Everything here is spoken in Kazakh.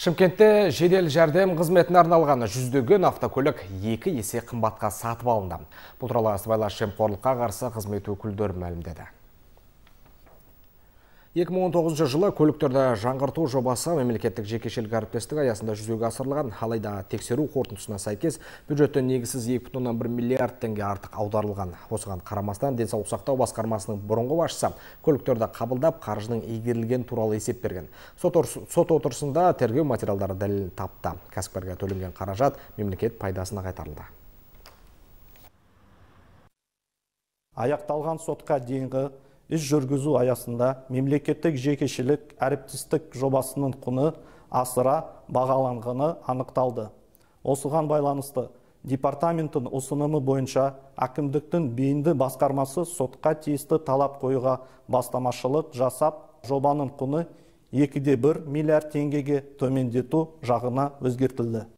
Шымкентте жедел жәрдем қызметіне арналған жүздеген автокөлік екі есе қымбатқа сатып алынды. Бұл туралы сыбайлас жемқорлыққа қарсы қызмет өкілдері мәлімдеді. 2019 жылы көліктерді жаңғырту жобасы мемлекеттік жекешелік әріптестік аясында жүзеге асырылған халайда тексеру қорытындысына сәйкес бюджеттен негізсіз 2,1 миллиард теңге артық аударылған осыған қарамастан денсаулық сақтау басқармасының бұрынғы басшысы көліктерді қабылдап қаржының игерілген туралы есеп берген сот, сот отырысында тергеу материалдары дәлелін тапты кәсіпкерге төленген қаражат мемлекет пайдасына қайтарылды аяқталған сотқа дейінгі іс жүргізу аясында мемлекеттік жекешілік әріптестік жобасының құны асыра бағаланғаны анықталды осыған байланысты департаменттің ұсынымы бойынша әкімдіктің бейінді басқармасы сотқа тиісті талап қоюға бастамашылық жасап жобаның құны де бір миллиард теңгеге төмендету жағына өзгертілді